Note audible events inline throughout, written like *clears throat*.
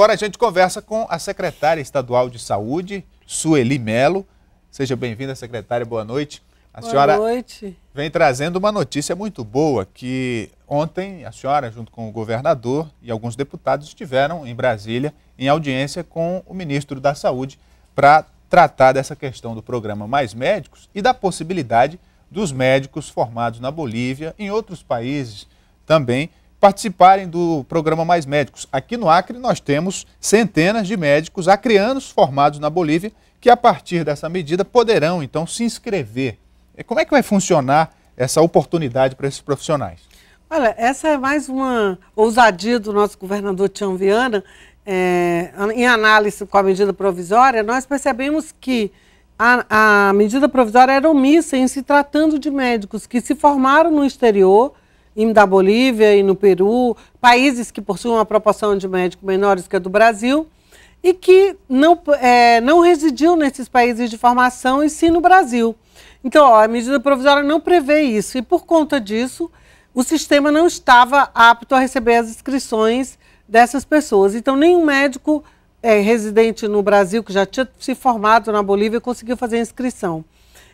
agora a gente conversa com a secretária estadual de saúde, Sueli Melo. Seja bem-vinda, secretária, boa noite. A boa senhora noite. vem trazendo uma notícia muito boa, que ontem a senhora, junto com o governador e alguns deputados, estiveram em Brasília em audiência com o ministro da Saúde para tratar dessa questão do programa Mais Médicos e da possibilidade dos médicos formados na Bolívia, em outros países também, participarem do programa Mais Médicos. Aqui no Acre, nós temos centenas de médicos acreanos formados na Bolívia que, a partir dessa medida, poderão então se inscrever. Como é que vai funcionar essa oportunidade para esses profissionais? Olha, essa é mais uma ousadia do nosso governador Tião Viana. É, em análise com a medida provisória, nós percebemos que a, a medida provisória era omissa em se tratando de médicos que se formaram no exterior da Bolívia e no Peru, países que possuem uma proporção de médicos menores que a do Brasil, e que não, é, não residiu nesses países de formação e sim no Brasil. Então, ó, a medida provisória não prevê isso, e por conta disso, o sistema não estava apto a receber as inscrições dessas pessoas. Então, nenhum médico é, residente no Brasil que já tinha se formado na Bolívia conseguiu fazer a inscrição.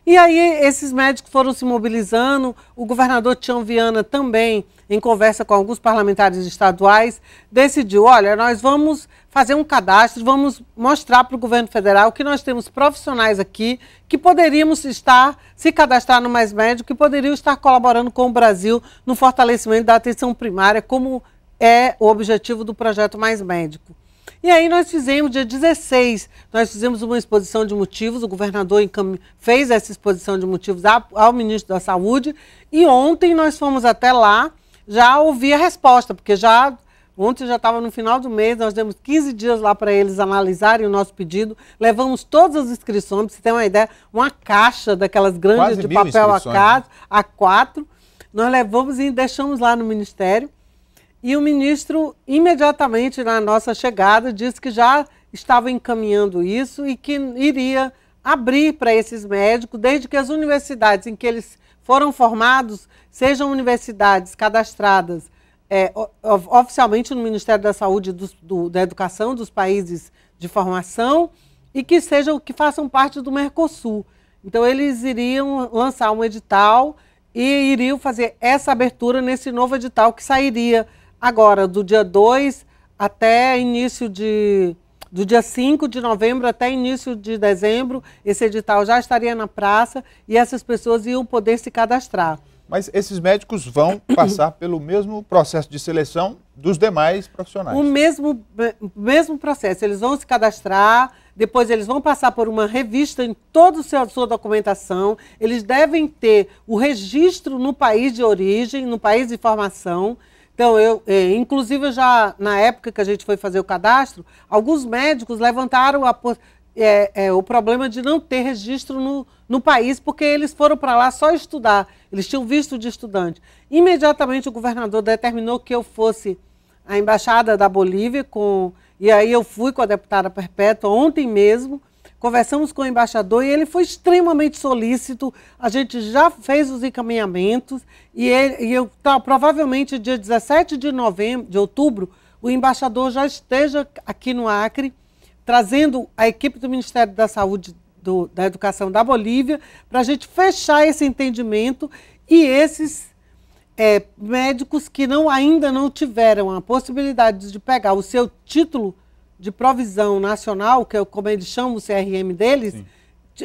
E aí esses médicos foram se mobilizando, o governador Tião Viana também, em conversa com alguns parlamentares estaduais, decidiu, olha, nós vamos fazer um cadastro, vamos mostrar para o governo federal que nós temos profissionais aqui que poderíamos estar, se cadastrar no Mais Médico, que poderiam estar colaborando com o Brasil no fortalecimento da atenção primária, como é o objetivo do projeto Mais Médico. E aí nós fizemos, dia 16, nós fizemos uma exposição de motivos, o governador fez essa exposição de motivos ao ministro da Saúde, e ontem nós fomos até lá já ouvir a resposta, porque já Ontem já estava no final do mês, nós demos 15 dias lá para eles analisarem o nosso pedido. Levamos todas as inscrições, para você ter uma ideia, uma caixa daquelas grandes Quase de papel a né? quatro. a Nós levamos e deixamos lá no Ministério. E o ministro, imediatamente na nossa chegada, disse que já estava encaminhando isso e que iria abrir para esses médicos, desde que as universidades em que eles foram formados sejam universidades cadastradas é, oficialmente no Ministério da Saúde e do, da Educação dos países de formação e que sejam que façam parte do Mercosul. Então eles iriam lançar um edital e iriam fazer essa abertura nesse novo edital que sairia Agora, do dia 2 até início de. Do dia 5 de novembro até início de dezembro, esse edital já estaria na praça e essas pessoas iam poder se cadastrar. Mas esses médicos vão *coughs* passar pelo mesmo processo de seleção dos demais profissionais. O mesmo, mesmo processo. Eles vão se cadastrar, depois eles vão passar por uma revista em toda a sua documentação. Eles devem ter o registro no país de origem, no país de formação. Então, eu, é, inclusive, já na época que a gente foi fazer o cadastro, alguns médicos levantaram a, é, é, o problema de não ter registro no, no país, porque eles foram para lá só estudar, eles tinham visto de estudante. Imediatamente, o governador determinou que eu fosse à Embaixada da Bolívia, com, e aí eu fui com a deputada Perpétua ontem mesmo, Conversamos com o embaixador e ele foi extremamente solícito. A gente já fez os encaminhamentos e, ele, e eu tá, provavelmente dia 17 de novembro, de outubro, o embaixador já esteja aqui no Acre, trazendo a equipe do Ministério da Saúde do, da Educação da Bolívia, para a gente fechar esse entendimento e esses é, médicos que não, ainda não tiveram a possibilidade de pegar o seu título de provisão nacional, que é como eles chamam o CRM deles, Sim.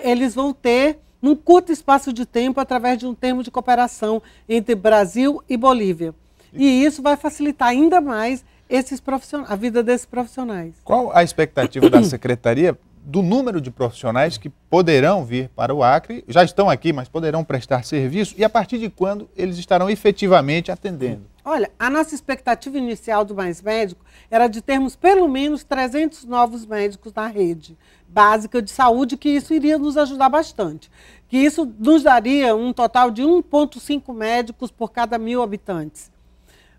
eles vão ter, num curto espaço de tempo, através de um termo de cooperação entre Brasil e Bolívia. E isso vai facilitar ainda mais esses profissionais, a vida desses profissionais. Qual a expectativa da secretaria do número de profissionais que poderão vir para o Acre, já estão aqui, mas poderão prestar serviço, e a partir de quando eles estarão efetivamente atendendo? Olha, a nossa expectativa inicial do Mais Médico era de termos pelo menos 300 novos médicos na rede básica de saúde, que isso iria nos ajudar bastante. Que isso nos daria um total de 1,5 médicos por cada mil habitantes.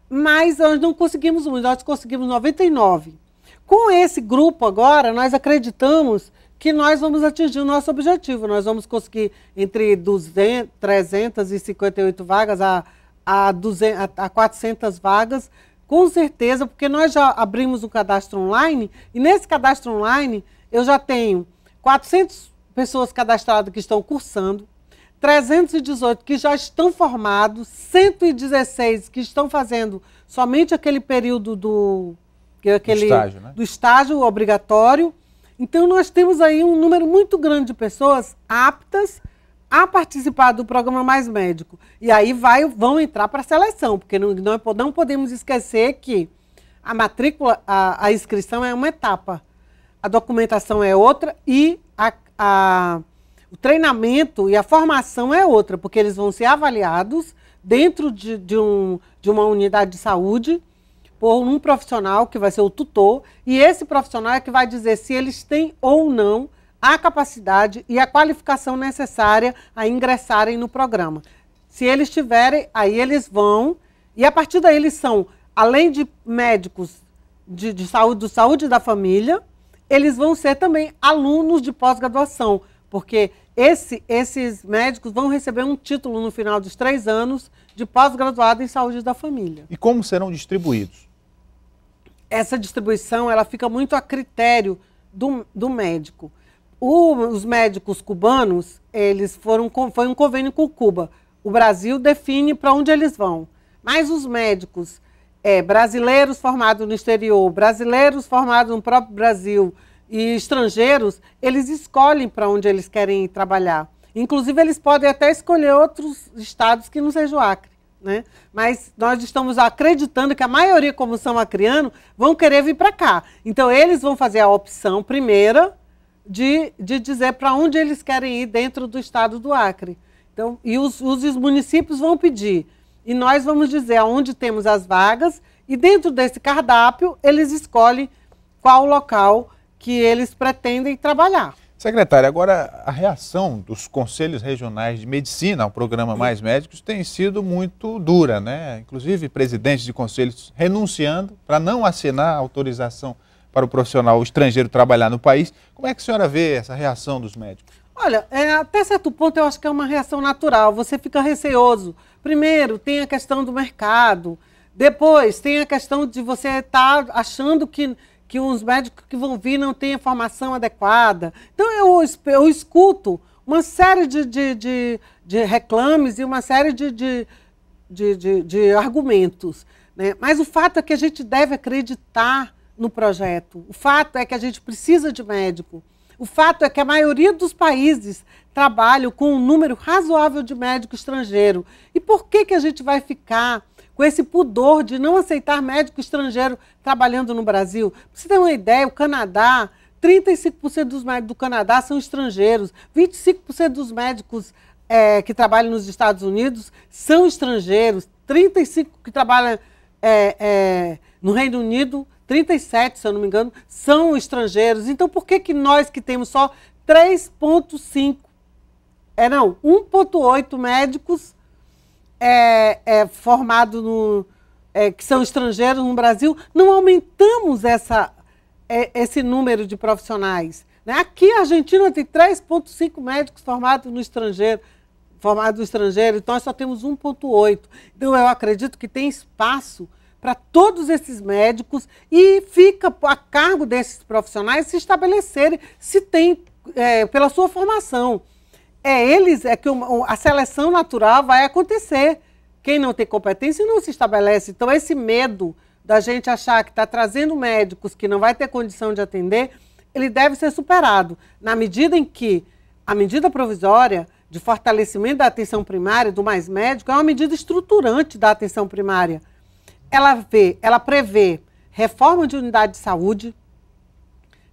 Mas nós não conseguimos muito, nós conseguimos 99. Com esse grupo agora, nós acreditamos que nós vamos atingir o nosso objetivo. Nós vamos conseguir entre 200, 358 vagas a a, 200, a 400 vagas, com certeza, porque nós já abrimos o um cadastro online e nesse cadastro online eu já tenho 400 pessoas cadastradas que estão cursando, 318 que já estão formados, 116 que estão fazendo somente aquele período do, é aquele, do, estágio, né? do estágio obrigatório. Então, nós temos aí um número muito grande de pessoas aptas a participar do programa Mais Médico. E aí vai, vão entrar para a seleção, porque não, não, é não, podemos esquecer que a matrícula, a, a, inscrição é uma etapa, a documentação é outra e a, a, o treinamento e a formação é outra, porque eles vão ser avaliados dentro de, de, um, de uma unidade de saúde por um profissional que vai ser o tutor, e esse profissional é que vai dizer se eles têm ou não a capacidade e a qualificação necessária a ingressarem no programa. Se eles tiverem, aí eles vão, e a partir daí eles são, além de médicos de, de saúde, do saúde da família, eles vão ser também alunos de pós-graduação, porque esse, esses médicos vão receber um título no final dos três anos de pós-graduado em saúde da família. E como serão distribuídos? Essa distribuição ela fica muito a critério do, do médico. O, os médicos cubanos, eles foram foi um convênio com Cuba. O Brasil define para onde eles vão. Mas os médicos é, brasileiros formados no exterior, brasileiros formados no próprio Brasil e estrangeiros, eles escolhem para onde eles querem trabalhar. Inclusive, eles podem até escolher outros estados que não seja o Acre. Né? Mas nós estamos acreditando que a maioria, como são acriano, vão querer vir para cá. Então, eles vão fazer a opção primeira de, de dizer para onde eles querem ir dentro do estado do Acre. Então, e os, os municípios vão pedir. E nós vamos dizer aonde temos as vagas, e dentro desse cardápio, eles escolhem qual local que eles pretendem trabalhar. Secretária, agora a reação dos conselhos regionais de medicina ao programa Mais Médicos tem sido muito dura, né? Inclusive presidentes de conselhos renunciando para não assinar a autorização para o profissional estrangeiro trabalhar no país. Como é que a senhora vê essa reação dos médicos? Olha, é, até certo ponto eu acho que é uma reação natural. Você fica receoso. Primeiro, tem a questão do mercado. Depois, tem a questão de você estar tá achando que, que os médicos que vão vir não têm a formação adequada. Então, eu, eu escuto uma série de, de, de, de reclames e uma série de, de, de, de, de argumentos. Né? Mas o fato é que a gente deve acreditar no projeto. O fato é que a gente precisa de médico. O fato é que a maioria dos países trabalham com um número razoável de médico estrangeiro. E por que, que a gente vai ficar com esse pudor de não aceitar médico estrangeiro trabalhando no Brasil? Pra você ter uma ideia, o Canadá, 35% dos médicos do Canadá são estrangeiros, 25% dos médicos é, que trabalham nos Estados Unidos são estrangeiros, 35% que trabalham é, é, no Reino Unido 37, se eu não me engano, são estrangeiros. Então, por que, que nós que temos só 3,5, é não, 1,8 médicos é, é formados no. É, que são estrangeiros no Brasil, não aumentamos essa, é, esse número de profissionais. Né? Aqui a Argentina tem 3,5 médicos formados no estrangeiro, formados no estrangeiro, então nós só temos 1,8. Então eu acredito que tem espaço para todos esses médicos e fica a cargo desses profissionais se estabelecerem se tem é, pela sua formação. É eles é que uma, a seleção natural vai acontecer. Quem não tem competência não se estabelece. Então esse medo da gente achar que está trazendo médicos que não vai ter condição de atender, ele deve ser superado na medida em que a medida provisória de fortalecimento da atenção primária do mais médico é uma medida estruturante da atenção primária ela vê, ela prevê reforma de unidade de saúde,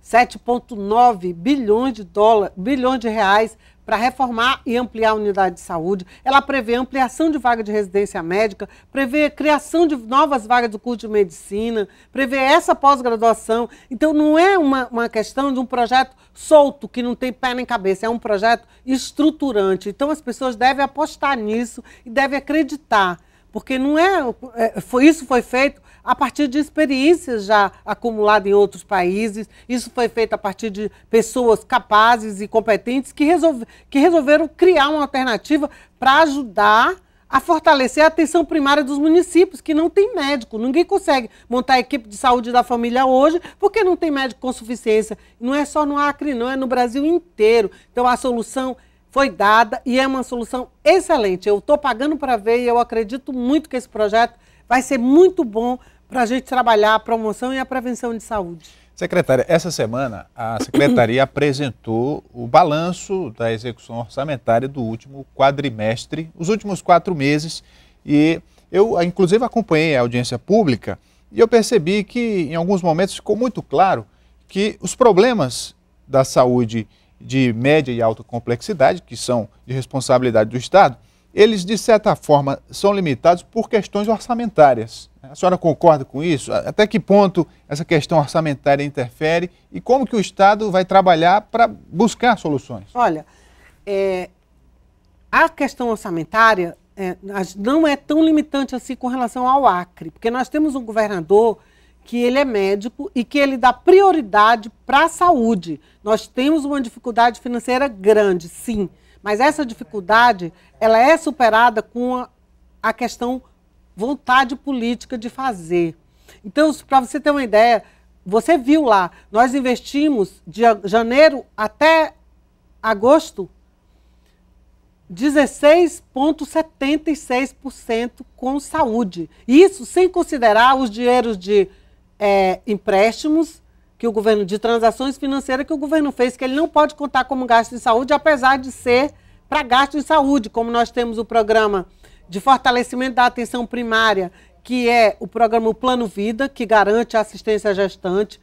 7,9 bilhões de dólares, bilhões de reais para reformar e ampliar a unidade de saúde. Ela prevê ampliação de vaga de residência médica, prevê criação de novas vagas do curso de medicina, prevê essa pós-graduação. Então, não é uma, uma questão de um projeto solto, que não tem pé nem cabeça, é um projeto estruturante. Então, as pessoas devem apostar nisso e devem acreditar porque não é, é foi, isso foi feito a partir de experiências já acumuladas em outros países. Isso foi feito a partir de pessoas capazes e competentes que, resolve, que resolveram criar uma alternativa para ajudar a fortalecer a atenção primária dos municípios, que não tem médico. Ninguém consegue montar a equipe de saúde da família hoje porque não tem médico com suficiência. Não é só no Acre, não, é no Brasil inteiro. Então a solução foi dada e é uma solução excelente. Eu estou pagando para ver e eu acredito muito que esse projeto vai ser muito bom para a gente trabalhar a promoção e a prevenção de saúde. Secretária, essa semana a secretaria *clears throat* apresentou o balanço da execução orçamentária do último quadrimestre, os últimos quatro meses, e eu, inclusive, acompanhei a audiência pública e eu percebi que, em alguns momentos, ficou muito claro que os problemas da saúde de média e alta complexidade, que são de responsabilidade do Estado, eles, de certa forma, são limitados por questões orçamentárias. A senhora concorda com isso? Até que ponto essa questão orçamentária interfere e como que o Estado vai trabalhar para buscar soluções? Olha, é, a questão orçamentária é, não é tão limitante assim com relação ao Acre, porque nós temos um governador que ele é médico e que ele dá prioridade para a saúde. Nós temos uma dificuldade financeira grande, sim, mas essa dificuldade ela é superada com a questão vontade política de fazer. Então, para você ter uma ideia, você viu lá, nós investimos de janeiro até agosto 16,76% com saúde. Isso sem considerar os dinheiros de é, empréstimos que o governo de transações financeiras que o governo fez, que ele não pode contar como gasto de saúde, apesar de ser para gasto de saúde, como nós temos o programa de fortalecimento da atenção primária, que é o programa Plano Vida, que garante a assistência gestante.